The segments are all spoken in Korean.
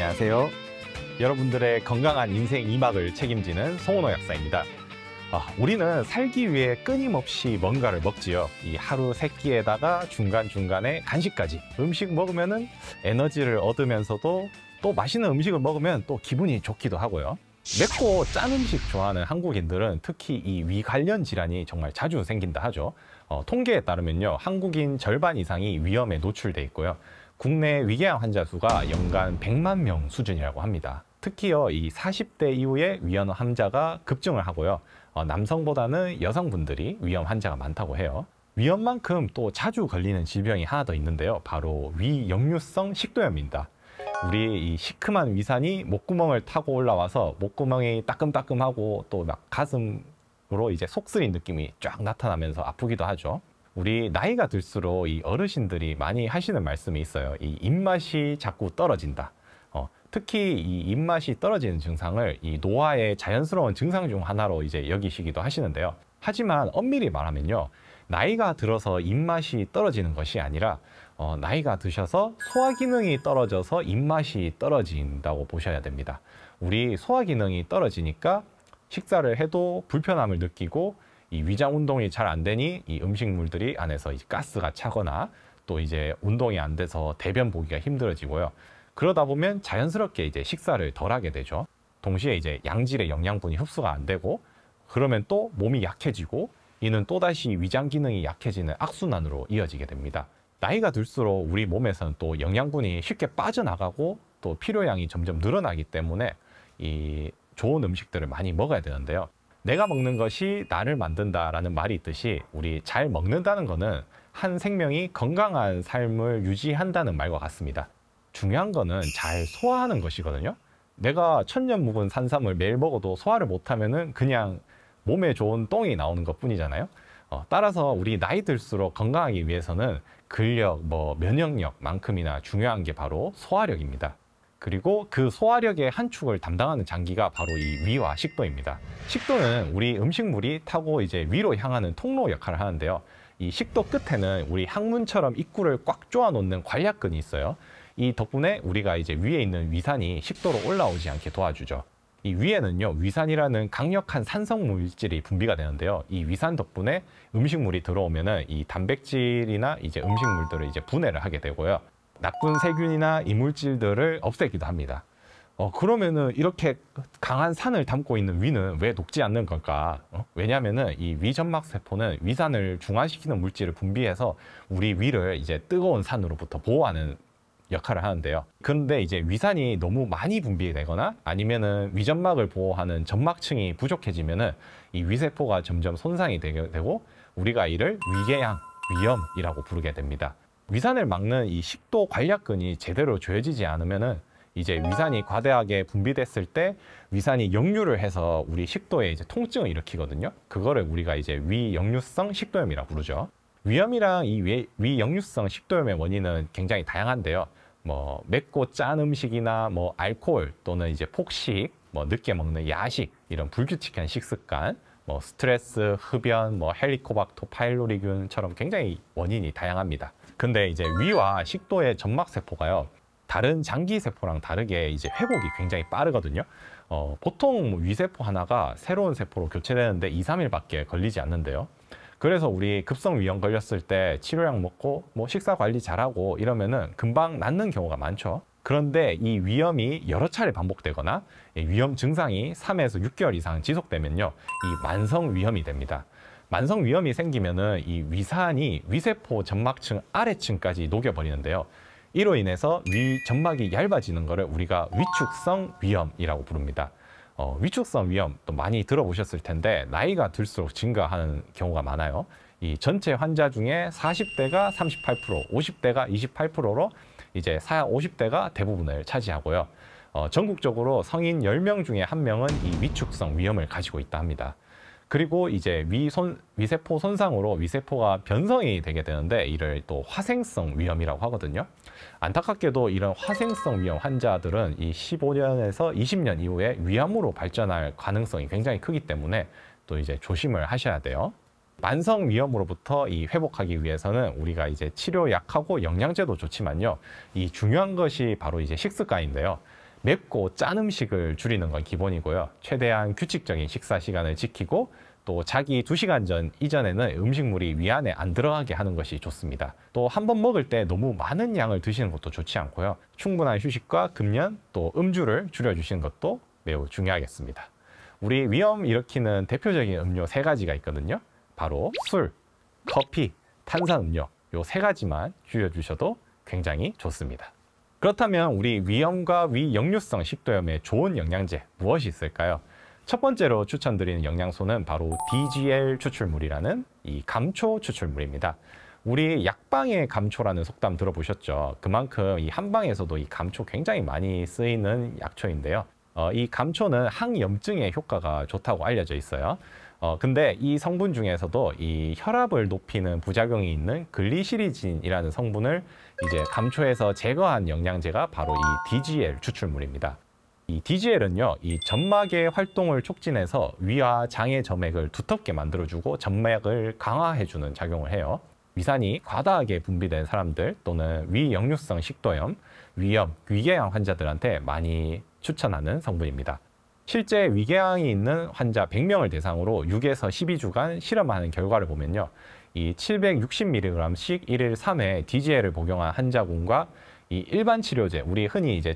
안녕하세요. 여러분들의 건강한 인생 2막을 책임지는 송은호 약사입니다. 아, 우리는 살기 위해 끊임없이 뭔가를 먹지요. 이 하루 세 끼에다가 중간중간에 간식까지. 음식 먹으면 에너지를 얻으면서도 또 맛있는 음식을 먹으면 또 기분이 좋기도 하고요. 맵고 짠 음식 좋아하는 한국인들은 특히 이 위 관련 질환이 정말 자주 생긴다 하죠. 어, 통계에 따르면요. 한국인 절반 이상이 위험에 노출돼 있고요. 국내 위궤양 환자 수가 연간 100만 명 수준이라고 합니다. 특히요 이 40대 이후에 위안 환자가 급증을 하고요. 어, 남성보다는 여성분들이 위험 환자가 많다고 해요. 위험만큼 또 자주 걸리는 질병이 하나 더 있는데요. 바로 위역류성 식도염입니다. 우리 이 시큼한 위산이 목구멍을 타고 올라와서 목구멍이 따끔따끔하고 또 막 가슴으로 이제 속쓰린 느낌이 쫙 나타나면서 아프기도 하죠. 우리 나이가 들수록 이 어르신들이 많이 하시는 말씀이 있어요. 이 입맛이 자꾸 떨어진다. 어, 특히 이 입맛이 떨어지는 증상을 이 노화의 자연스러운 증상 중 하나로 이제 여기시기도 하시는데요. 하지만 엄밀히 말하면요. 나이가 들어서 입맛이 떨어지는 것이 아니라 어, 나이가 드셔서 소화 기능이 떨어져서 입맛이 떨어진다고 보셔야 됩니다. 우리 소화 기능이 떨어지니까 식사를 해도 불편함을 느끼고 이 위장 운동이 잘 안 되니 이 음식물들이 안에서 이제 가스가 차거나 또 이제 운동이 안 돼서 대변 보기가 힘들어지고요. 그러다 보면 자연스럽게 이제 식사를 덜 하게 되죠. 동시에 이제 양질의 영양분이 흡수가 안 되고 그러면 또 몸이 약해지고 이는 또다시 위장 기능이 약해지는 악순환으로 이어지게 됩니다. 나이가 들수록 우리 몸에서는 또 영양분이 쉽게 빠져나가고 또 필요량이 점점 늘어나기 때문에 이 좋은 음식들을 많이 먹어야 되는데요. 내가 먹는 것이 나를 만든다라는 말이 있듯이 우리 잘 먹는다는 거는 한 생명이 건강한 삶을 유지한다는 말과 같습니다. 중요한 거는 잘 소화하는 것이거든요. 내가 천년 묵은 산삼을 매일 먹어도 소화를 못하면은 그냥 몸에 좋은 똥이 나오는 것 뿐이잖아요. 어, 따라서 우리 나이 들수록 건강하기 위해서는 근력, 뭐 면역력만큼이나 중요한 게 바로 소화력입니다. 그리고 그 소화력의 한 축을 담당하는 장기가 바로 이 위와 식도입니다. 식도는 우리 음식물이 타고 이제 위로 향하는 통로 역할을 하는데요. 이 식도 끝에는 우리 항문처럼 입구를 꽉 조아놓는 관략근이 있어요. 이 덕분에 우리가 이제 위에 있는 위산이 식도로 올라오지 않게 도와주죠. 이 위에는요 위산이라는 강력한 산성 물질이 분비가 되는데요 이 위산 덕분에 음식물이 들어오면은 이 단백질이나 이제 음식물들을 이제 분해를 하게 되고요 나쁜 세균이나 이물질들을 없애기도 합니다. 어, 그러면은 이렇게 강한 산을 담고 있는 위는 왜 녹지 않는 걸까? 어? 왜냐면은 이 위점막 세포는 위산을 중화시키는 물질을 분비해서 우리 위를 이제 뜨거운 산으로부터 보호하는 역할을 하는데요. 그런데 이제 위산이 너무 많이 분비되거나 아니면은 위점막을 보호하는 점막층이 부족해지면은 이 위세포가 점점 손상이 되게 되고 우리가 이를 위궤양, 위염이라고 부르게 됩니다. 위산을 막는 이 식도 관략근이 제대로 조여지지 않으면은 이제 위산이 과대하게 분비됐을 때 위산이 역류를 해서 우리 식도에 이제 통증을 일으키거든요. 그거를 우리가 이제 위역류성 식도염이라 고 부르죠. 위염이랑 이 위, 위역류성 식도염의 원인은 굉장히 다양한데요. 뭐 맵고 짠 음식이나 뭐 알코올 또는 이제 폭식, 뭐 늦게 먹는 야식 이런 불규칙한 식습관, 뭐 스트레스, 흡연, 뭐 헬리코박터 파일로리균처럼 굉장히 원인이 다양합니다. 근데 이제 위와 식도의 점막세포가요. 다른 장기세포랑 다르게 이제 회복이 굉장히 빠르거든요. 어, 보통 뭐 위세포 하나가 새로운 세포로 교체되는데 이삼일밖에 걸리지 않는데요. 그래서 우리 급성 위염 걸렸을 때 치료약 먹고 뭐 식사 관리 잘하고 이러면은 금방 낫는 경우가 많죠. 그런데 이 위염이 여러 차례 반복되거나 위염 증상이 삼에서육개월 이상 지속되면요. 이 만성 위염이 됩니다. 만성 위염이 생기면은 이 위산이 위세포 점막층 아래층까지 녹여버리는데요. 이로 인해서 위 점막이 얇아지는 것을 우리가 위축성 위염이라고 부릅니다. 어, 위축성 위염 또 많이 들어보셨을 텐데 나이가 들수록 증가하는 경우가 많아요. 이 전체 환자 중에 40대가 38%, 50대가 28%로 이제 40, 50대가 대부분을 차지하고요. 어, 전국적으로 성인 10명 중에 1명은 이 위축성 위염을 가지고 있다 합니다. 그리고 이제 위 손, 위세포 손상으로 위세포가 변성이 되게 되는데 이를 또 화생성 위염이라고 하거든요. 안타깝게도 이런 화생성 위염 환자들은 이 15년에서 20년 이후에 위암으로 발전할 가능성이 굉장히 크기 때문에 또 이제 조심을 하셔야 돼요. 만성 위염으로부터 이 회복하기 위해서는 우리가 이제 치료약하고 영양제도 좋지만요. 이 중요한 것이 바로 이제 식습관인데요. 맵고 짠 음식을 줄이는 건 기본이고요. 최대한 규칙적인 식사 시간을 지키고 또 자기 2시간전 이전에는 음식물이 위안에 안 들어가게 하는 것이 좋습니다. 또 한 번 먹을 때 너무 많은 양을 드시는 것도 좋지 않고요. 충분한 휴식과 금연 또 음주를 줄여주시는 것도 매우 중요하겠습니다. 우리 위험 일으키는 대표적인 음료 세 가지가 있거든요. 바로 술, 커피, 탄산음료 요 세 가지만 줄여주셔도 굉장히 좋습니다. 그렇다면 우리 위염과 위역류성 식도염에 좋은 영양제 무엇이 있을까요? 첫 번째로 추천드리는 영양소는 바로 DGL 추출물이라는 이 감초 추출물입니다. 우리 약방의 감초라는 속담 들어보셨죠? 그만큼 이 한방에서도 이 감초 굉장히 많이 쓰이는 약초인데요. 어, 이 감초는 항염증에 효과가 좋다고 알려져 있어요. 어, 근데 이 성분 중에서도 이 혈압을 높이는 부작용이 있는 글리시리진이라는 성분을 이제 감초에서 제거한 영양제가 바로 이 DGL 추출물입니다. 이 DGL은요, 이 점막의 활동을 촉진해서 위와 장의 점액을 두텁게 만들어주고 점막을 강화해주는 작용을 해요. 위산이 과다하게 분비된 사람들 또는 위역류성 식도염, 위염, 위궤양 환자들한테 많이 추천하는 성분입니다. 실제 위궤양이 있는 환자 100명을 대상으로 6에서 12주간 실험하는 결과를 보면요. 이 760mg씩 1일 3회 DGL을 복용한 환자군과 이 일반 치료제, 우리 흔히 이제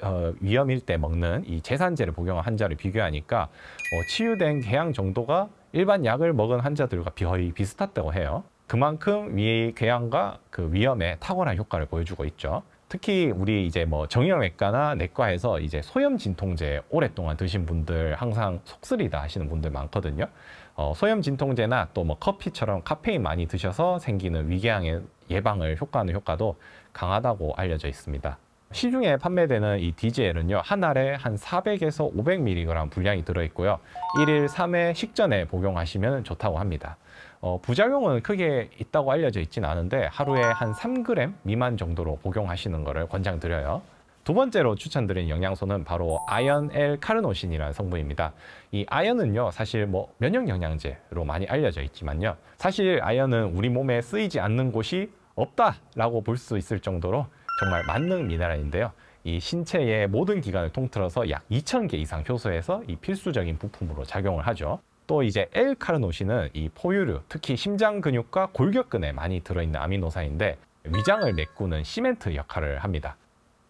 어, 위험일 때 먹는 이 제산제를 복용한 환자를 비교하니까 어, 치유된 궤양 정도가 일반 약을 먹은 환자들과 거의 비슷하다고 해요. 그만큼 위 궤양과 그 위험에 탁월한 효과를 보여주고 있죠. 특히 우리 이제 뭐 정형외과나 내과에서 이제 소염 진통제 오랫동안 드신 분들 항상 속쓰리다 하시는 분들 많거든요. 어, 소염 진통제나 또 뭐 커피처럼 카페인 많이 드셔서 생기는 위궤양의 예방을 효과하는 효과도 강하다고 알려져 있습니다. 시중에 판매되는 이 DGL은요 한 알에 한 400에서 500mg 분량이 들어있고요 1일 3회 식전에 복용하시면 좋다고 합니다 어, 부작용은 크게 있다고 알려져 있지는 않은데 하루에 한 3g 미만 정도로 복용하시는 것을 권장드려요. 두 번째로 추천드린 영양소는 바로 아연 L 카르노신이라는 성분입니다. 이 아연은요, 사실 뭐 면역 영양제로 많이 알려져 있지만요. 사실 아연은 우리 몸에 쓰이지 않는 곳이 없다라고 볼 수 있을 정도로 정말 만능 미네랄인데요. 이 신체의 모든 기관을 통틀어서 약 2,000개 이상 효소에서 이 필수적인 부품으로 작용을 하죠. 또 이제 L카르노신은 이 포유류, 특히 심장 근육과 골격근에 많이 들어있는 아미노산인데 위장을 메꾸는 시멘트 역할을 합니다.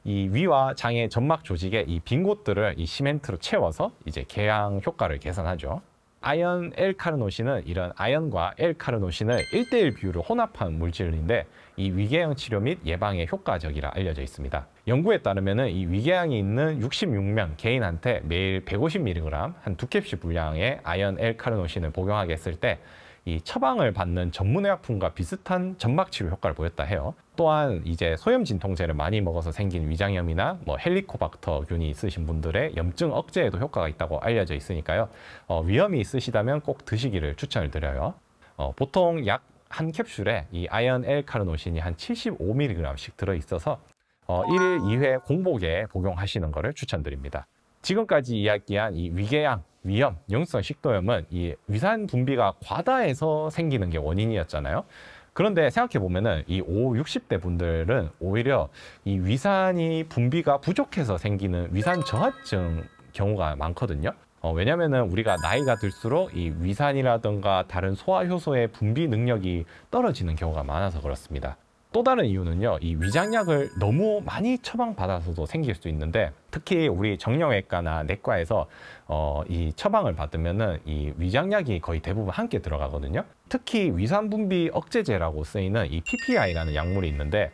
이 위와 장의 점막 조직에 이 빈 곳들을 이 시멘트로 채워서 이제 개양 효과를 개선하죠. 아연 L카르노신은 이런 아연과 L카르노신을 1대1 비율로 혼합한 물질인데 이 위궤양 치료 및 예방에 효과적이라 알려져 있습니다. 연구에 따르면 이 위궤양이 있는 66명 개인한테 매일 150mg 한 두 캡슐 분량의 아연 엘카르노신을 복용하게 했을 때 이 처방을 받는 전문의약품과 비슷한 점막치료 효과를 보였다 해요. 또한 이제 소염 진통제를 많이 먹어서 생긴 위장염이나 뭐 헬리코박터균이 있으신 분들의 염증 억제에도 효과가 있다고 알려져 있으니까요. 어, 위험이 있으시다면 꼭 드시기를 추천을 드려요. 어, 보통 약 한 캡슐에 이 아연 엘카르노신이 한 75mg씩 들어있어서 어, 1일 2회 공복에 복용하시는 것을 추천드립니다. 지금까지 이야기한 이 위궤양, 위염, 용성 식도염은 이 위산 분비가 과다해서 생기는 게 원인이었잖아요. 그런데 생각해 보면은 이 5, 60대 분들은 오히려 이 위산이 분비가 부족해서 생기는 위산 저하증 경우가 많거든요. 어, 왜냐면은 우리가 나이가 들수록 이 위산이라든가 다른 소화 효소의 분비 능력이 떨어지는 경우가 많아서 그렇습니다. 또 다른 이유는요. 이 위장약을 너무 많이 처방받아서도 생길 수 있는데 특히 우리 정형외과나 내과에서 어, 이 처방을 받으면은 이 위장약이 거의 대부분 함께 들어가거든요. 특히 위산분비 억제제라고 쓰이는 이 PPI라는 약물이 있는데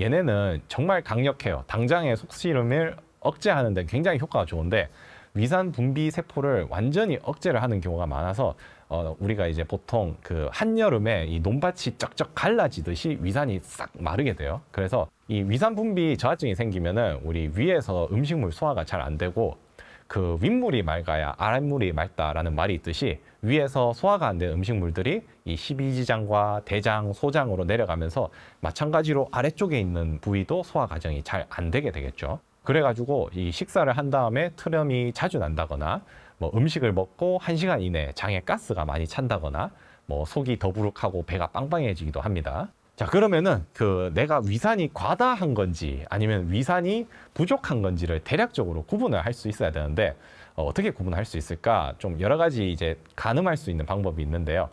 얘네는 정말 강력해요. 당장의 속쓰름을 억제하는데 굉장히 효과가 좋은데 위산 분비 세포를 완전히 억제를 하는 경우가 많아서 어, 우리가 이제 보통 그 한여름에 이 논밭이 쩍쩍 갈라지듯이 위산이 싹 마르게 돼요. 그래서 이 위산 분비 저하증이 생기면은 우리 위에서 음식물 소화가 잘 안 되고 그 윗물이 맑아야 아랫물이 맑다라는 말이 있듯이 위에서 소화가 안 된 음식물들이 이 십이지장과 대장, 소장으로 내려가면서 마찬가지로 아래쪽에 있는 부위도 소화 과정이 잘 안 되게 되겠죠. 그래가지고 이 식사를 한 다음에 트렴이 자주 난다거나 뭐 음식을 먹고 한시간 이내 장에 가스가 많이 찬다거나 뭐 속이 더부룩하고 배가 빵빵해지기도 합니다. 자 그러면은 그 내가 위산이 과다한 건지 아니면 위산이 부족한 건지를 대략적으로 구분을 할 수 있어야 되는데 어, 떻게 구분할 수 있을까 좀 여러 가지 이제 가늠할 수 있는 방법이 있는데요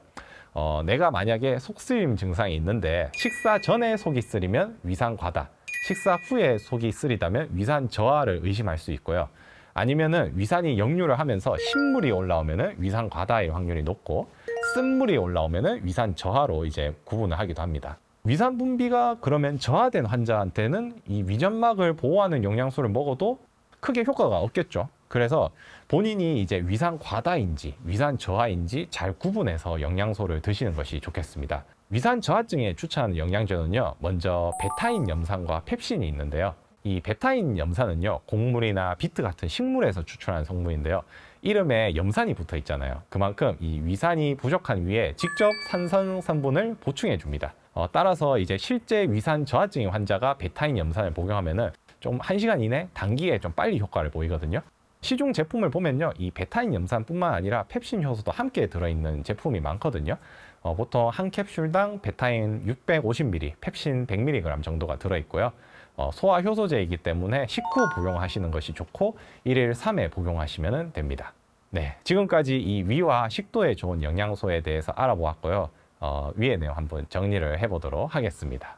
어, 내가 만약에 속쓰림 증상이 있는데 식사 전에 속이 쓰리면 위산 과다 식사 후에 속이 쓰리다면 위산 저하를 의심할 수 있고요. 아니면은 위산이 역류를 하면서 신물이 올라오면은 위산 과다일 확률이 높고 쓴물이 올라오면은 위산 저하로 이제 구분을 하기도 합니다. 위산 분비가 그러면 저하된 환자한테는 이 위점막을 보호하는 영양소를 먹어도 크게 효과가 없겠죠. 그래서 본인이 이제 위산 과다인지 위산 저하인지 잘 구분해서 영양소를 드시는 것이 좋겠습니다. 위산 저하증에 추천하는 영양제는요. 먼저 베타인 염산과 펩신이 있는데요. 이 베타인 염산은요. 곡물이나 비트 같은 식물에서 추출하는 성분인데요. 이름에 염산이 붙어 있잖아요. 그만큼 이 위산이 부족한 위에 직접 산성성분을 보충해 줍니다. 어, 따라서 이제 실제 위산 저하증인 환자가 베타인 염산을 복용하면은 좀 한시간 이내 단기에 좀 빨리 효과를 보이거든요. 시중 제품을 보면요. 이 베타인 염산뿐만 아니라 펩신 효소도 함께 들어있는 제품이 많거든요. 어, 보통 한 캡슐당 베타인 650ml, 펩신 100mg 정도가 들어있고요. 어, 소화 효소제이기 때문에 식후 복용하시는 것이 좋고 1일 3회 복용하시면 됩니다. 네, 지금까지 이 위와 식도에 좋은 영양소에 대해서 알아보았고요. 어, 위에 내용 한번 정리를 해보도록 하겠습니다.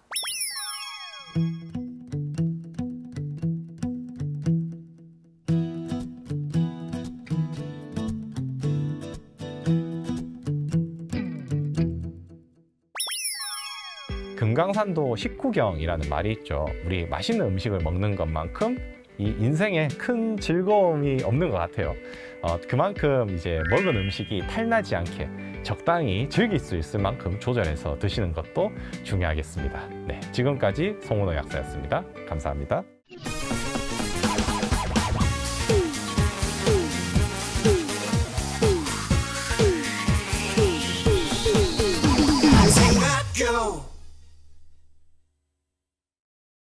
금강산도 식후경이라는 말이 있죠. 우리 맛있는 음식을 먹는 것만큼 이 인생에 큰 즐거움이 없는 것 같아요. 어, 그만큼 이제 먹은 음식이 탈나지 않게 적당히 즐길 수 있을 만큼 조절해서 드시는 것도 중요하겠습니다. 네, 지금까지 송은호 약사였습니다. 감사합니다.